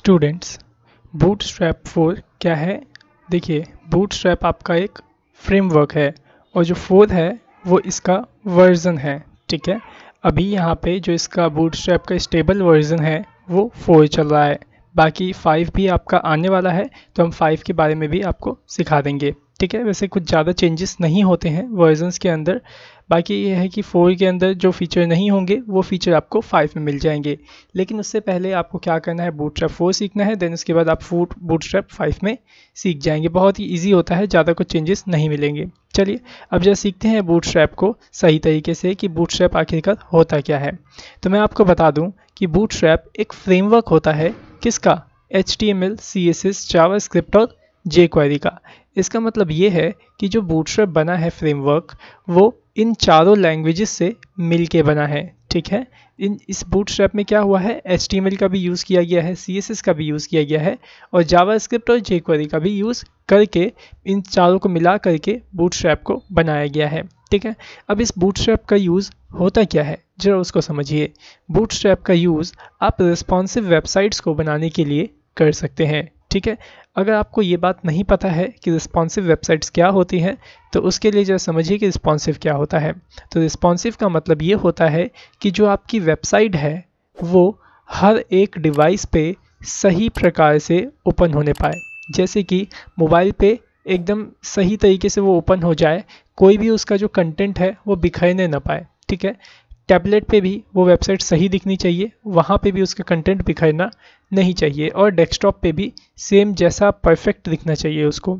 Students boot strap four क्या है देखिए बूट स्ट्रैप आपका एक फ्रेमवर्क है और जो फोर है वो इसका वर्जन है ठीक है अभी यहाँ पे जो इसका बूट स्ट्रैप का स्टेबल वर्जन है वो फोर चल रहा है बाकी फाइव भी आपका आने वाला है तो हम फाइव के बारे में भी आपको सिखा देंगे ठीक है वैसे कुछ ज़्यादा चेंजेस नहीं होते हैं वर्जनस के अंदर बाकी ये है कि फ़ोर के अंदर जो फीचर नहीं होंगे वो फीचर आपको फाइव में मिल जाएंगे लेकिन उससे पहले आपको क्या करना है बूट स्ट्रैप फोर सीखना है देन उसके बाद आप फूट बूट स्ट्रैप फाइव में सीख जाएंगे बहुत ही ईजी होता है ज़्यादा कुछ चेंजेस नहीं मिलेंगे चलिए अब जब सीखते हैं बूट स्ट्रैप को सही तरीके से कि बूट स्ट्रैप आखिरकार होता क्या है तो मैं आपको बता दूँ कि बूट स्ट्रैप एक फ्रेमवर्क होता है किसका H T M L C S S JavaScript और जे क्वेरी का इसका मतलब ये है कि जो बूट बूटस्ट्रैप बना है फ्रेमवर्क वो इन चारों लैंग्वेजेस से मिल के बना है ठीक है इन इस बूट में क्या हुआ है एच का भी यूज़ किया गया है सी का भी यूज़ किया गया है और जावा और जेक्वरी का भी यूज़ करके इन चारों को मिला करके बूट को बनाया गया है ठीक है अब इस बूट का यूज़ होता क्या है जरा उसको समझिए बूट का यूज़ आप रिस्पॉन्सिव वेबसाइट्स को बनाने के लिए कर सकते हैं ठीक है अगर आपको ये बात नहीं पता है कि रिस्पॉन्सिव वेबसाइट्स क्या होती हैं तो उसके लिए जरा समझिए कि रिस्पॉन्सिव क्या होता है तो रिस्पॉन्सिव का मतलब ये होता है कि जो आपकी वेबसाइट है वो हर एक डिवाइस पे सही प्रकार से ओपन होने पाए जैसे कि मोबाइल पे एकदम सही तरीके से वो ओपन हो जाए कोई भी उसका जो कंटेंट है वो बिखरने ना पाए ठीक है टैबलेट पे भी वो वेबसाइट सही दिखनी चाहिए वहाँ पे भी उसका कंटेंट बिखरना नहीं चाहिए और डेस्कटॉप पे भी सेम जैसा परफेक्ट दिखना चाहिए उसको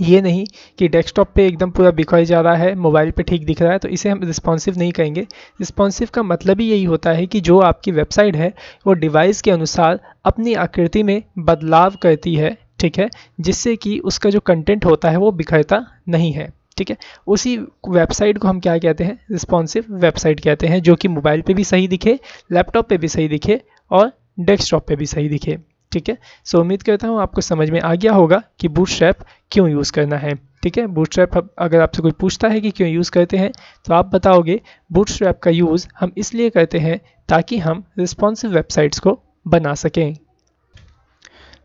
ये नहीं कि डेस्कटॉप पे एकदम पूरा बिखर जा रहा है मोबाइल पे ठीक दिख रहा है तो इसे हम रिस्पॉन्सिव नहीं कहेंगे रिस्पॉन्सिव का मतलब ही यही होता है कि जो आपकी वेबसाइट है वो डिवाइस के अनुसार अपनी आकृति में बदलाव करती है ठीक है जिससे कि उसका जो कंटेंट होता है वो बिखरता नहीं है ठीक है उसी वेबसाइट को हम क्या कहते हैं रिस्पॉन्सिव वेबसाइट कहते हैं जो कि मोबाइल पर भी सही दिखे लैपटॉप पर भी सही दिखे और डेस्कटॉप पे भी सही दिखे ठीक है सो उम्मीद करता हूँ आपको समझ में आ गया होगा कि बूटस्ट्रैप क्यों यूज़ करना है ठीक है बूटस्ट्रैप अगर आपसे कोई पूछता है कि क्यों यूज़ करते हैं तो आप बताओगे बूटस्ट्रैप का यूज़ हम इसलिए करते हैं ताकि हम रिस्पॉन्सिव वेबसाइट्स को बना सकें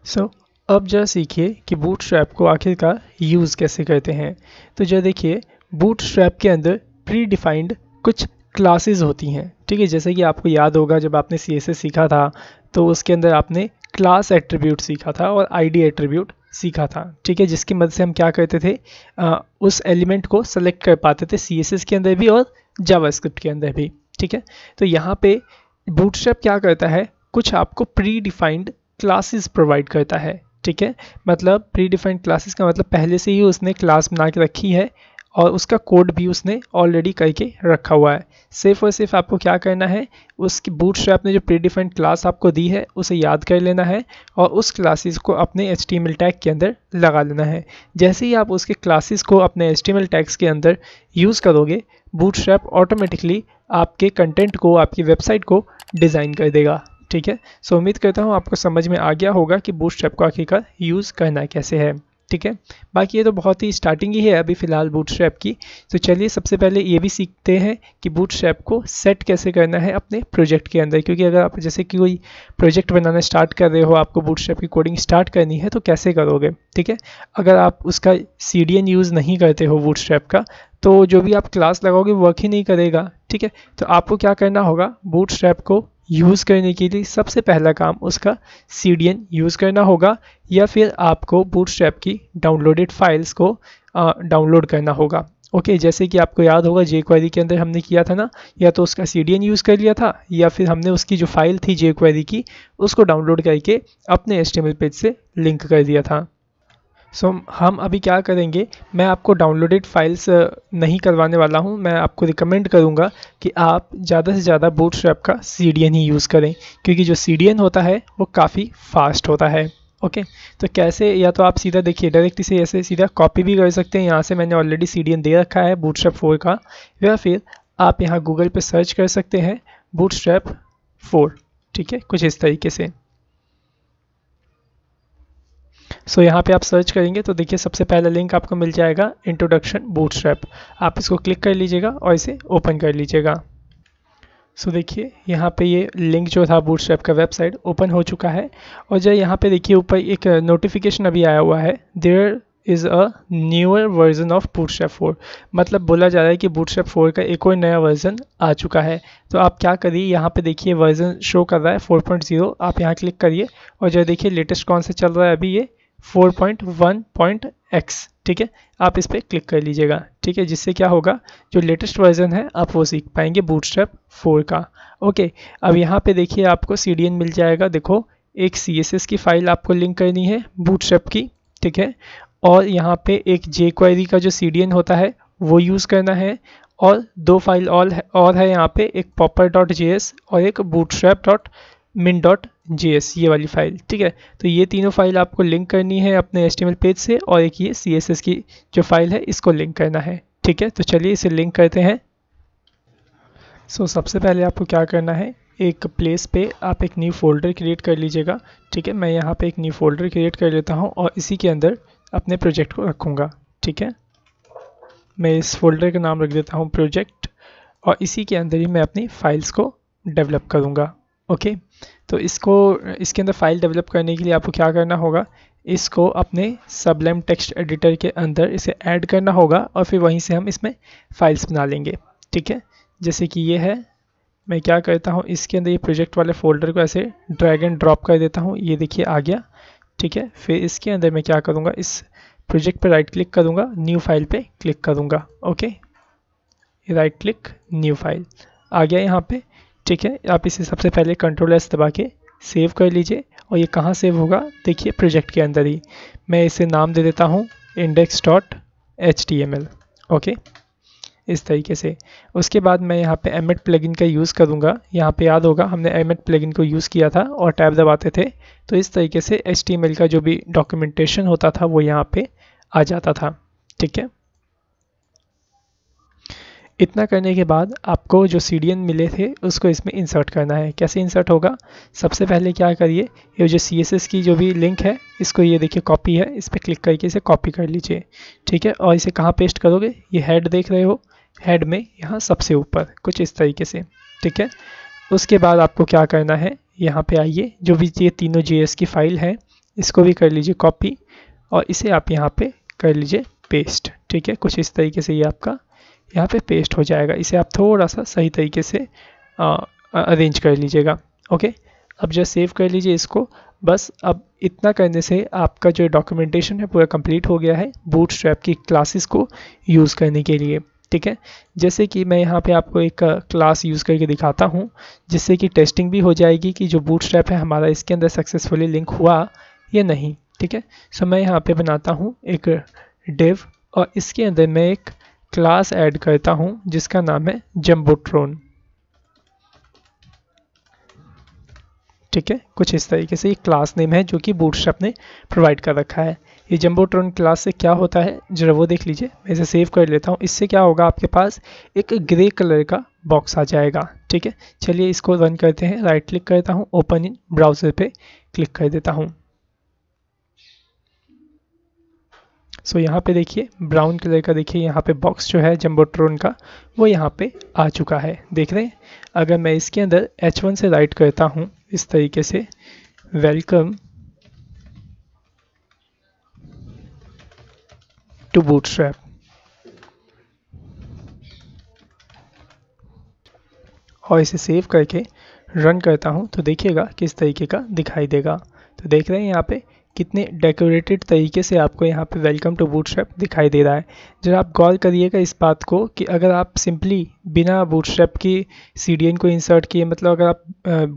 सो so, अब जरा सीखिए कि बूटस्ट्रैप को आखिरकार यूज़ कैसे करते हैं तो जरा देखिए बूटस्ट्रैप के अंदर प्री डिफाइंड कुछ क्लासेस होती हैं ठीक है जैसे कि आपको याद होगा जब आपने सी सीखा था तो उसके अंदर आपने क्लास एट्रीब्यूट सीखा था और आईडी एट्रीब्यूट सीखा था ठीक है जिसकी मदद से हम क्या करते थे आ, उस एलिमेंट को सेलेक्ट कर पाते थे सी के अंदर भी और जावास्क्रिप्ट के अंदर भी ठीक है तो यहाँ पे बूटस्ट्रैप क्या करता है कुछ आपको प्री डिफाइंड क्लासेस प्रोवाइड करता है ठीक है मतलब प्री डिफाइंड क्लासेस का मतलब पहले से ही उसने क्लास बना के रखी है और उसका कोड भी उसने ऑलरेडी करके रखा हुआ है सिर्फ और सिर्फ आपको क्या करना है उसकी बूट स्ट्रैप ने जो प्री डिफाइंड क्लास आपको दी है उसे याद कर लेना है और उस क्लासेस को अपने एच टैग के अंदर लगा लेना है जैसे ही आप उसके क्लासेस को अपने एच टैग्स के अंदर यूज़ करोगे बूट स्ट्रैप ऑटोमेटिकली आपके कंटेंट को आपकी वेबसाइट को डिज़ाइन कर देगा ठीक है सो उम्मीद करता हूँ आपको समझ में आ गया होगा कि बूट को आखिरकार यूज़ करना कैसे है ठीक है बाकी ये तो बहुत ही स्टार्टिंग ही है अभी फ़िलहाल बूट स्ट्रैप की तो चलिए सबसे पहले ये भी सीखते हैं कि बूट स्ट्रैप को सेट कैसे करना है अपने प्रोजेक्ट के अंदर क्योंकि अगर आप जैसे कि कोई प्रोजेक्ट बनाना स्टार्ट कर रहे हो आपको बूट स्ट्रैप की कोडिंग स्टार्ट करनी है तो कैसे करोगे ठीक है अगर आप उसका सी यूज़ नहीं करते हो बूट स्ट्रैप का तो जो भी आप क्लास लगाओगे वर्क ही नहीं करेगा ठीक है तो आपको क्या करना होगा बूट स्ट्रैप को यूज़ करने के लिए सबसे पहला काम उसका सी डी एन यूज़ करना होगा या फिर आपको बूटस्ट्रैप की डाउनलोडेड फाइल्स को डाउनलोड करना होगा ओके okay, जैसे कि आपको याद होगा जे के अंदर हमने किया था ना या तो उसका सी डी एन यूज़ कर लिया था या फिर हमने उसकी जो फाइल थी जे की उसको डाउनलोड करके अपने एच पेज से लिंक कर दिया था सो so, हम अभी क्या करेंगे मैं आपको डाउनलोडेड फाइल्स नहीं करवाने वाला हूँ मैं आपको रिकमेंड करूँगा कि आप ज़्यादा से ज़्यादा बूट स्ट्रैप का सी ही यूज़ करें क्योंकि जो सी होता है वो काफ़ी फास्ट होता है ओके okay, तो कैसे या तो आप सीधा देखिए डायरेक्ट इसे ऐसे सीधा कॉपी भी कर सकते हैं यहाँ से मैंने ऑलरेडी सी दे रखा है बूट फोर का या फिर आप यहाँ गूगल पे सर्च कर सकते हैं बूट फोर ठीक है कुछ इस तरीके से सो so, यहाँ पे आप सर्च करेंगे तो देखिए सबसे पहला लिंक आपको मिल जाएगा इंट्रोडक्शन बूटस्ट्रैप आप इसको क्लिक कर लीजिएगा और इसे ओपन कर लीजिएगा सो so, देखिए यहाँ पे ये लिंक जो था बूटस्ट्रैप का वेबसाइट ओपन हो चुका है और जो यहाँ पे देखिए ऊपर एक नोटिफिकेशन अभी आया हुआ है there is a newer version of bootstrap 4 मतलब बोला जा रहा है कि बूटस्ट्रैप 4 का एक और नया वर्जन आ चुका है तो आप क्या करिए यहाँ पे देखिए वर्जन शो कर रहा है 4.0 आप यहाँ क्लिक करिए और जो देखिए लेटेस्ट कौन सा चल रहा है अभी ये four point one point x ठीक है आप इस पर क्लिक कर लीजिएगा ठीक है जिससे क्या होगा जो लेटेस्ट वर्जन है आप वो सीख पाएंगे बूटस्ट्रैप फोर का ओके अब यहाँ पे देखिए आपको सी मिल जाएगा देखो एक सी की फ़ाइल आपको लिंक करनी है बूटस्ट्रैप की ठीक है और यहाँ पे एक जे क्वेरी का जो सी होता है वो यूज़ करना है और दो फाइल और है और है यहाँ पे एक popper.js और एक बूट डॉट जी एस ये वाली फाइल ठीक है तो ये तीनों फाइल आपको लिंक करनी है अपने एस पेज से और एक ये सी की जो फाइल है इसको लिंक करना है ठीक है तो चलिए इसे लिंक करते हैं सो so, सबसे पहले आपको क्या करना है एक प्लेस पे आप एक न्यू फोल्डर क्रिएट कर लीजिएगा ठीक है मैं यहाँ पे एक न्यू फोल्डर क्रिएट कर लेता हूँ और इसी के अंदर अपने प्रोजेक्ट को रखूँगा ठीक है मैं इस फोल्डर का नाम रख देता हूँ प्रोजेक्ट और इसी के अंदर ही मैं अपनी फाइल्स को डेवलप करूँगा ओके तो इसको इसके अंदर फाइल डेवलप करने के लिए आपको क्या करना होगा इसको अपने सबलेम टेक्स्ट एडिटर के अंदर इसे ऐड करना होगा और फिर वहीं से हम इसमें फाइल्स बना लेंगे ठीक है जैसे कि ये है मैं क्या करता हूँ इसके अंदर ये प्रोजेक्ट वाले फोल्डर को ऐसे ड्रैग एंड ड्रॉप कर देता हूँ ये देखिए आ गया ठीक है फिर इसके अंदर मैं क्या करूँगा इस प्रोजेक्ट पर राइट क्लिक करूँगा न्यू फाइल पर क्लिक करूँगा okay right click new file आ गया यहाँ पर ठीक है आप इसे सबसे पहले कंट्रोल एस दबा के सेव कर लीजिए और ये कहाँ सेव होगा देखिए प्रोजेक्ट के अंदर ही मैं इसे नाम दे देता हूँ index dot H T M L okay इस तरीके से उसके बाद मैं यहाँ पे एमेट प्लगइन का यूज़ करूँगा यहाँ पे याद होगा हमने एमेट प्लगइन को यूज़ किया था और टैब दबाते थे तो इस तरीके से एच का जो भी डॉक्यूमेंटेशन होता था वो यहाँ पे आ जाता था ठीक है इतना करने के बाद आपको जो सी मिले थे उसको इसमें इंसर्ट करना है कैसे इंसर्ट होगा सबसे पहले क्या करिए ये जो सी की जो भी लिंक है इसको ये देखिए कॉपी है इस पर क्लिक करके इसे कॉपी कर लीजिए ठीक है और इसे कहाँ पेस्ट करोगे ये हेड देख रहे हो हेड में यहाँ सबसे ऊपर कुछ इस तरीके से ठीक है उसके बाद आपको क्या करना है यहाँ पर आइए जो भी ये तीनों जी की फ़ाइल है इसको भी कर लीजिए कॉपी और इसे आप यहाँ पर कर लीजिए पेस्ट ठीक है कुछ इस तरीके से ये आपका यहाँ पे पेस्ट हो जाएगा इसे आप थोड़ा सा सही तरीके से अरेंज कर लीजिएगा ओके अब जब सेव कर लीजिए इसको बस अब इतना करने से आपका जो डॉक्यूमेंटेशन है पूरा कंप्लीट हो गया है बूट स्ट्रैप की क्लासेस को यूज़ करने के लिए ठीक है जैसे कि मैं यहाँ पे आपको एक क्लास यूज़ करके दिखाता हूँ जिससे कि टेस्टिंग भी हो जाएगी कि जो बूट स्ट्रैप है हमारा इसके अंदर सक्सेसफुली लिंक हुआ या नहीं ठीक है सो मैं यहाँ पर बनाता हूँ एक डिव और इसके अंदर मैं एक क्लास ऐड करता हूँ जिसका नाम है जम्बोट्रोन ठीक है कुछ इस तरीके से ये क्लास नेम है जो कि बूटस्ट्रैप ने प्रोवाइड कर रखा है ये जम्बोट्रोन क्लास से क्या होता है जरा वो देख लीजिए मैं इसे सेव कर लेता हूँ इससे क्या होगा आपके पास एक ग्रे कलर का बॉक्स आ जाएगा ठीक है चलिए इसको रन करते हैं राइट क्लिक करता हूँ ओपन इन ब्राउज़र पे क्लिक कर देता हूँ सो so, यहाँ पे देखिए ब्राउन कलर का देखिए यहाँ पे बॉक्स जो है जम्बोट्रोन का वो यहाँ पे आ चुका है देख रहे हैं अगर मैं इसके अंदर H1 से राइट करता हूँ इस तरीके से वेलकम टू बूट और इसे सेव करके रन करता हूँ तो देखिएगा किस तरीके का दिखाई देगा तो देख रहे हैं यहाँ पे कितने डेकोरेटेड तरीके से आपको यहाँ पे वेलकम टू बूटस्ट्रैप दिखाई दे रहा है जरा आप गौर करिएगा इस बात को कि अगर आप सिंपली बिना बूटस्ट्रैप की सी को इंसर्ट किए मतलब अगर आप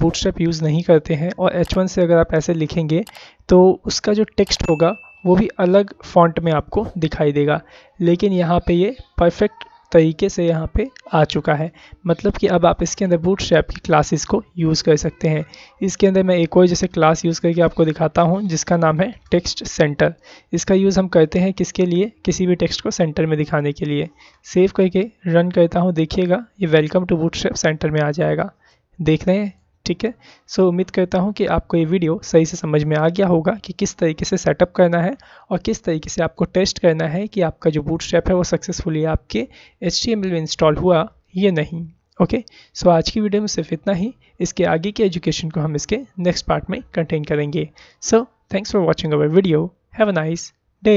बूटस्ट्रैप यूज़ नहीं करते हैं और एच से अगर आप ऐसे लिखेंगे तो उसका जो टेक्स्ट होगा वो भी अलग फॉन्ट में आपको दिखाई देगा लेकिन यहाँ पे ये परफेक्ट तरीके से यहाँ पे आ चुका है मतलब कि अब आप इसके अंदर बूट स्ट्रैप की क्लासेस को यूज़ कर सकते हैं इसके अंदर मैं एक और जैसे क्लास यूज़ करके आपको दिखाता हूँ जिसका नाम है टेक्स्ट सेंटर इसका यूज़ हम करते हैं किसके लिए किसी भी टेक्स्ट को सेंटर में दिखाने के लिए सेव करके रन करता हूँ देखिएगा ये वेलकम टू बूट सेंटर में आ जाएगा देख रहे हैं ठीक है सो so, उम्मीद करता हूँ कि आपको ये वीडियो सही से समझ में आ गया होगा कि किस तरीके से सेटअप करना है और किस तरीके से आपको टेस्ट करना है कि आपका जो बूट है वो सक्सेसफुली आपके एच में इंस्टॉल हुआ ये नहीं ओके okay? सो so, आज की वीडियो में सिर्फ इतना ही इसके आगे की एजुकेशन को हम इसके नेक्स्ट पार्ट में कंटेन करेंगे so thanks for watching our video have a nice day